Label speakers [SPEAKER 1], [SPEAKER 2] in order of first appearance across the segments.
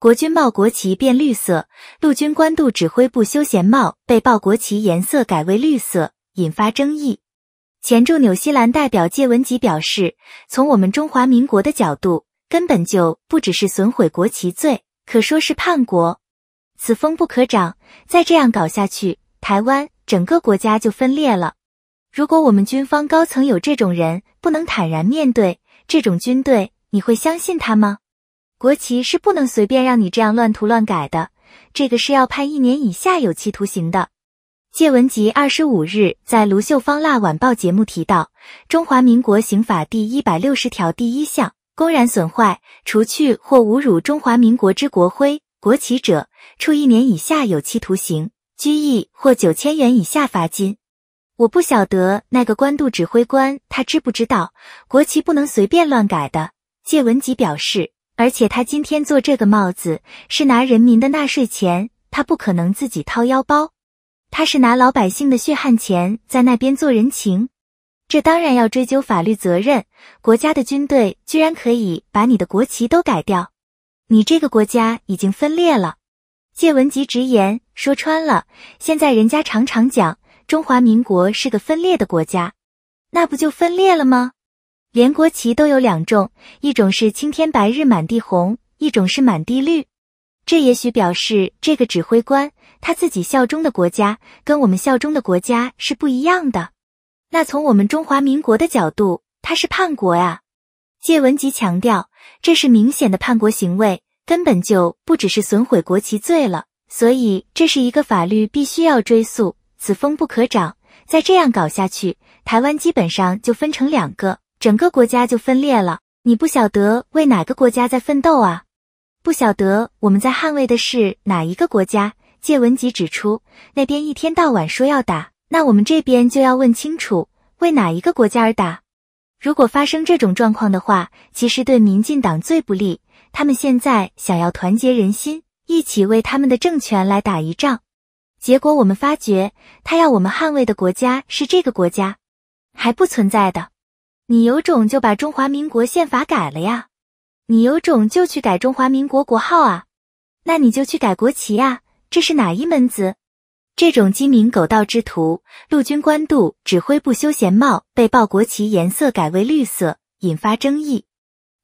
[SPEAKER 1] 国军帽国旗变绿色，陆军官渡指挥部休闲帽被曝国旗颜色改为绿色，引发争议。前驻纽西兰代表谢文吉表示：“从我们中华民国的角度，根本就不只是损毁国旗罪，可说是叛国。此风不可长，再这样搞下去，台湾整个国家就分裂了。如果我们军方高层有这种人，不能坦然面对这种军队，你会相信他吗？”国旗是不能随便让你这样乱涂乱改的，这个是要判一年以下有期徒刑的。谢文吉二十五日在卢秀芳辣晚报节目提到，《中华民国刑法》第一百六十条第一项，公然损坏、除去或侮辱中华民国之国徽、国旗者，处一年以下有期徒刑、拘役或九千元以下罚金。我不晓得那个官渡指挥官他知不知道，国旗不能随便乱改的。谢文吉表示。而且他今天做这个帽子是拿人民的纳税钱，他不可能自己掏腰包，他是拿老百姓的血汗钱在那边做人情，这当然要追究法律责任。国家的军队居然可以把你的国旗都改掉，你这个国家已经分裂了。谢文吉直言说穿了，现在人家常常讲中华民国是个分裂的国家，那不就分裂了吗？连国旗都有两种，一种是青天白日满地红，一种是满地绿。这也许表示这个指挥官他自己效忠的国家跟我们效忠的国家是不一样的。那从我们中华民国的角度，他是叛国呀。谢文吉强调，这是明显的叛国行为，根本就不只是损毁国旗罪了。所以这是一个法律必须要追溯，此风不可长。再这样搞下去，台湾基本上就分成两个。整个国家就分裂了，你不晓得为哪个国家在奋斗啊？不晓得我们在捍卫的是哪一个国家？介文吉指出，那边一天到晚说要打，那我们这边就要问清楚，为哪一个国家而打？如果发生这种状况的话，其实对民进党最不利。他们现在想要团结人心，一起为他们的政权来打一仗，结果我们发觉，他要我们捍卫的国家是这个国家，还不存在的。你有种就把中华民国宪法改了呀！你有种就去改中华民国国号啊！那你就去改国旗呀！这是哪一门子？这种鸡鸣狗盗之徒，陆军官渡指挥部休闲帽被曝国旗颜色改为绿色，引发争议。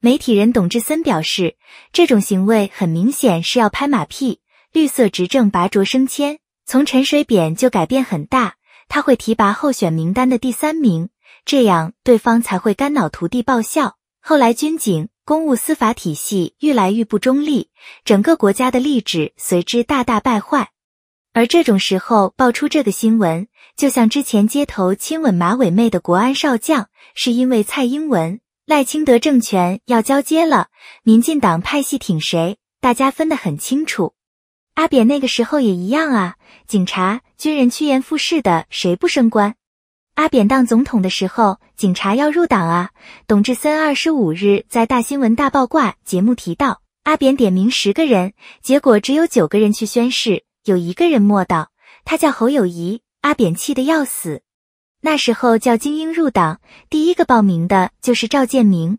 [SPEAKER 1] 媒体人董志森表示，这种行为很明显是要拍马屁，绿色执政拔擢升迁，从陈水扁就改变很大，他会提拔候选名单的第三名。这样，对方才会肝脑涂地报效。后来，军警公务司法体系愈来愈不中立，整个国家的吏治随之大大败坏。而这种时候爆出这个新闻，就像之前街头亲吻马尾妹的国安少将，是因为蔡英文赖清德政权要交接了，民进党派系挺谁，大家分得很清楚。阿扁那个时候也一样啊，警察、军人趋炎附势的，谁不升官？阿扁当总统的时候，警察要入党啊。董志森二十五日在《大新闻大报挂节目提到，阿扁点名十个人，结果只有九个人去宣誓，有一个人默道，他叫侯友谊。阿扁气得要死。那时候叫精英入党，第一个报名的就是赵建明。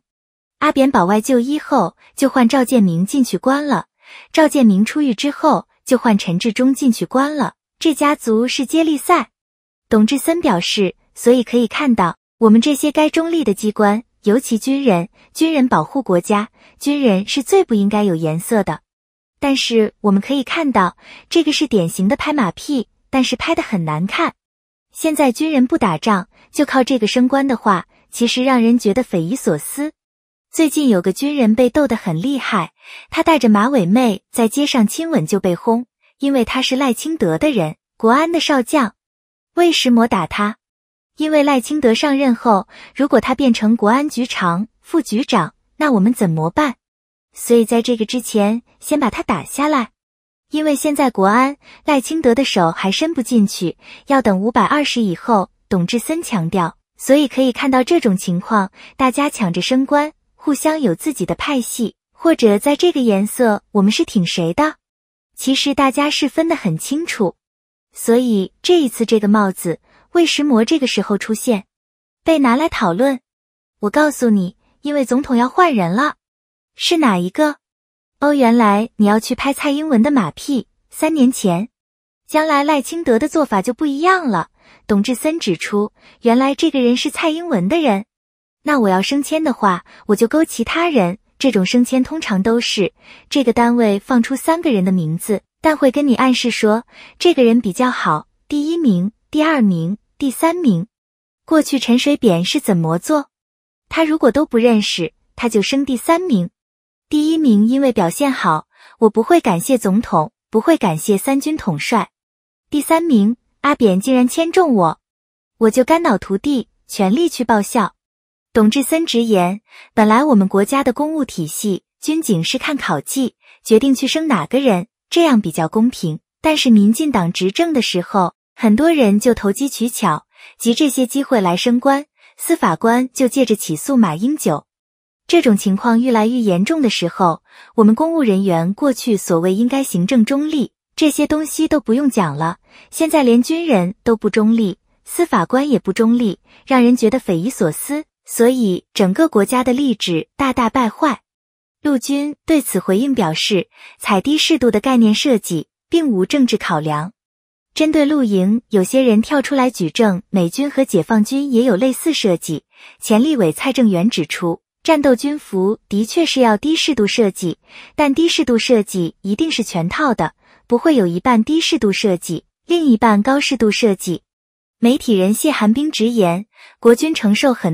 [SPEAKER 1] 阿扁保外就医后，就换赵建明进去关了。赵建明出狱之后，就换陈志忠进去关了。这家族是接力赛。董志森表示。所以可以看到，我们这些该中立的机关，尤其军人，军人保护国家，军人是最不应该有颜色的。但是我们可以看到，这个是典型的拍马屁，但是拍的很难看。现在军人不打仗就靠这个升官的话，其实让人觉得匪夷所思。最近有个军人被逗得很厉害，他带着马尾妹在街上亲吻就被轰，因为他是赖清德的人，国安的少将，魏时模打他。因为赖清德上任后，如果他变成国安局长、副局长，那我们怎么办？所以在这个之前，先把他打下来。因为现在国安赖清德的手还伸不进去，要等五百二十以后。董志森强调，所以可以看到这种情况，大家抢着升官，互相有自己的派系，或者在这个颜色，我们是挺谁的？其实大家是分得很清楚，所以这一次这个帽子。魏什么这个时候出现，被拿来讨论。我告诉你，因为总统要换人了，是哪一个？哦，原来你要去拍蔡英文的马屁。三年前，将来赖清德的做法就不一样了。董志森指出，原来这个人是蔡英文的人。那我要升迁的话，我就勾其他人。这种升迁通常都是这个单位放出三个人的名字，但会跟你暗示说这个人比较好，第一名、第二名。第三名，过去陈水扁是怎么做？他如果都不认识，他就升第三名。第一名因为表现好，我不会感谢总统，不会感谢三军统帅。第三名阿扁竟然签中我，我就肝脑涂地，全力去报效。董志森直言，本来我们国家的公务体系、军警是看考绩决定去升哪个人，这样比较公平。但是民进党执政的时候。很多人就投机取巧，集这些机会来升官。司法官就借着起诉马英九，这种情况愈来愈严重的时候，我们公务人员过去所谓应该行政中立，这些东西都不用讲了。现在连军人都不中立，司法官也不中立，让人觉得匪夷所思。所以整个国家的吏治大大败坏。陆军对此回应表示，踩低适度的概念设计，并无政治考量。针对露营，有些人跳出来举证，美军和解放军也有类似设计。钱立伟、蔡正元指出，战斗军服的确是要低适度设计，但低适度设计一定是全套的，不会有一半低适度设计，另一半高适度设计。媒体人谢寒冰直言，国军承受很。多。